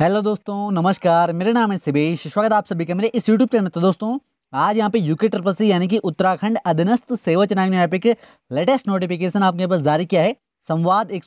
hello दोस्तों नमस्कार मेरा नाम है सिबेश स्वागत आप सभी का मेरे इस यूट्यूब चैनल में तो दोस्तों आज यहाँ पे यूके ट्रिपल सी यानी कि उत्तराखंड अधीनस्थ सेवा चुनाव ने यहाँ पे के लेटेस्ट नोटिफिकेशन आपके पास जारी किया है संवाद एक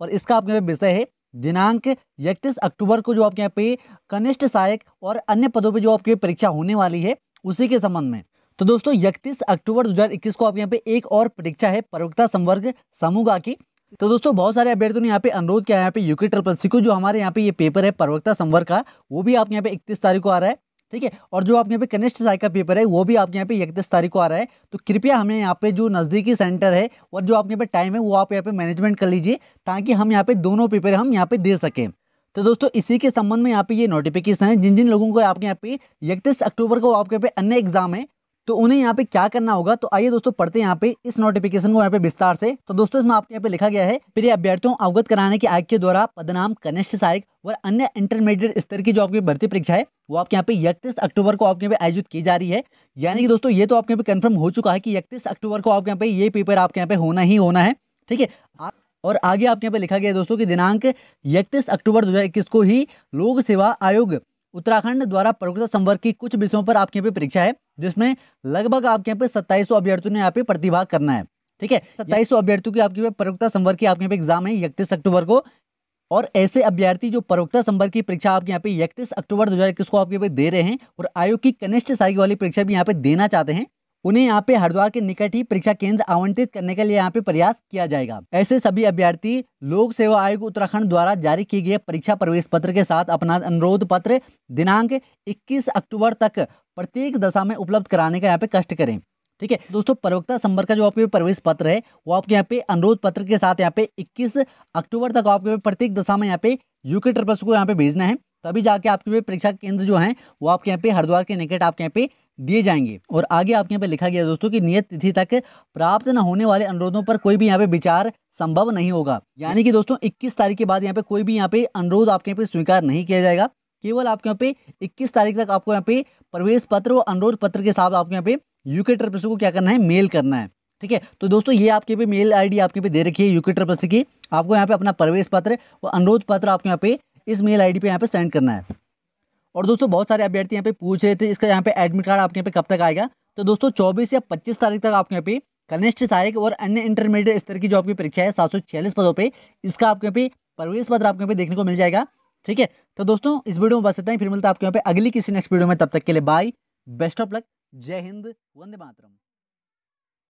और इसका आपके पे विषय है दिनांक इकतीस अक्टूबर को जो आपके यहाँ पे कनिष्ठ सहायक और अन्य पदों पर जो आपकी परीक्षा होने वाली है उसी के संबंध में तो दोस्तों इकतीस अक्टूबर 2021 को आपके यहाँ पे एक और परीक्षा है प्रवक्ता संवर्ग समूगा की तो दोस्तों बहुत सारे अभ्यर्थियों ने यहाँ पे अनुरोध किया है यहाँ पे यूके ट्रिपल सी को जो हमारे यहाँ पे ये पेपर है प्रवक्ता संवर का वो भी आपके यहाँ पे इकतीस तारीख को आ रहा है ठीक है और जो आपके यहाँ पे कनिष्ठ सहायक का पेपर है वो भी आपके यहाँ पे इकतीस तारीख को आ रहा है तो कृपया हमें यहाँ पे जो नज़दीकी सेंटर है और जो आपके यहाँ पे टाइम है वो आप यहाँ पे मैनेजमेंट कर लीजिए ताकि हम यहाँ पे दोनों पेपर हम यहाँ पे दे सकें तो दोस्तों इसी के संबंध में यहाँ पे ये नोटिफिकेशन है जिन जिन लोगों को आपके यहाँ पे इकतीस अक्टूबर को आपके यहाँ पे अन्य एग्जाम है तो उन्हें यहाँ पे क्या करना होगा तो आइए दोस्तों पढ़ते हैं यहाँ पे इस नोटिफिकेशन को यहाँ पे विस्तार से तो दोस्तों इसमें आपके यहाँ पे लिखा गया है प्रिय अभ्यर्थियों अवगत कराने की आयोग के द्वारा पदनाम कनिष्ठ सहायक और अन्य इंटरमीडिएट स्तर की जो आपकी भर्ती परीक्षा है वो आपके यहाँ पे इकतीस अक्टूबर को आपके यहाँ पे आयोजित की जा रही है यानी कि दोस्तों ये तो आपके यहाँ पे कन्फर्म हो चुका है कि इकतीस अक्टूबर को आपके यहाँ पे ये पेपर आपके यहाँ पे होना ही होना है ठीक है और आगे आपके यहाँ पे लिखा गया है दोस्तों कि दिनांक इकतीस अक्टूबर 2021 को ही लोक सेवा आयोग उत्तराखंड द्वारा प्रवक्ता संवर्ग की कुछ विषयों पर आपके यहाँ पे परीक्षा है जिसमें लगभग आपके यहाँ पे सत्ताईस अभ्यर्थियों ने यहाँ पे प्रतिभाग करना है ठीक है सत्ताईस अभ्यर्थियों की आपके प्रवक्ता संवर्ग की आपके यहाँ पे एग्जाम है इकतीस अक्टूबर को और ऐसे अभ्यर्थी जो प्रवक्ता संवर्ग की परीक्षा आपके यहाँ पे इकतीस अक्टूबर दो को आपके यहाँ पे दे रहे हैं और आयोग की कनिष्ठ साइकिल वाली परीक्षा भी यहाँ पे देना चाहते हैं उन्हें यहाँ पे हरिद्वार के निकट ही परीक्षा केंद्र आवंटित करने के लिए यहाँ पे प्रयास किया जाएगा ऐसे सभी अभ्यर्थी लोक सेवा आयोग उत्तराखंड द्वारा जारी किए गए परीक्षा प्रवेश पत्र के साथ अपना अनुरोध पत्र दिनांक 21 अक्टूबर तक प्रत्येक दशा में उपलब्ध कराने का यहाँ पे कष्ट करें ठीक है दोस्तों प्रवक्ता संपर्क का जो आपके प्रवेश पत्र है वो आपके यहाँ पे अनुरोध पत्र के साथ यहाँ पे 21 अक्टूबर तक आपके प्रत्येक दशा में यहाँ पे यूके ट्रिपल्स को यहाँ पे भेजना है तभी जाके आपके परीक्षा केंद्र जो है वो आपके यहाँ पे हरिद्वार के निकट आपके यहाँ पे दिए जाएंगे और आगे आपके यहाँ पे लिखा गया दोस्तों कि नियत तिथि तक प्राप्त न होने वाले अनुरोधों पर कोई भी यहाँ पे विचार संभव नहीं होगा यानी कि दोस्तों 21 तारीख के बाद यहाँ पे कोई भी यहाँ पे अनुरोध आपके यहाँ पे स्वीकार नहीं किया जाएगा केवल आपके यहाँ पे 21 तारीख तक आपको यहाँ पे प्रवेश पत्र और अनुरोध पत्र के साथ आपके यहाँ पे यूके ट्रिपसी को क्या करना है मेल करना है ठीक है तो दोस्तों ये आपके पे मेल आई आपके पे दे रखी है यूके ट्रिपसी की आपको यहाँ पे अपना प्रवेश पत्र और अनुरोध पत्र आपके यहाँ पे इस मेल आईडी पे यहाँ पे सेंड करना है और दोस्तों बहुत सारे अभ्यर्थी यहाँ पे पूछ रहे थे इसका यहाँ पे एडमिट कार्ड आपके यहाँ पे कब तक आएगा तो दोस्तों चौबीस या पच्चीस तारीख तक आपके यहाँ पे कनिष्ठ सहायक और अन्य इंटरमीडिएट स्तर की जो आपकी परीक्षा है सात पदों पर इसका आपके यहाँ पे प्रवेश पत्र आपके यहाँ पे देखने को मिल जाएगा ठीक है तो दोस्तों इस वीडियो में बस इतना ही फिर मिलता है आपके यहाँ पे अगली किसी नेक्स्ट वीडियो में तब तक के लिए बाय बेस्ट ऑफ लक जय हिंद वंदे मातरम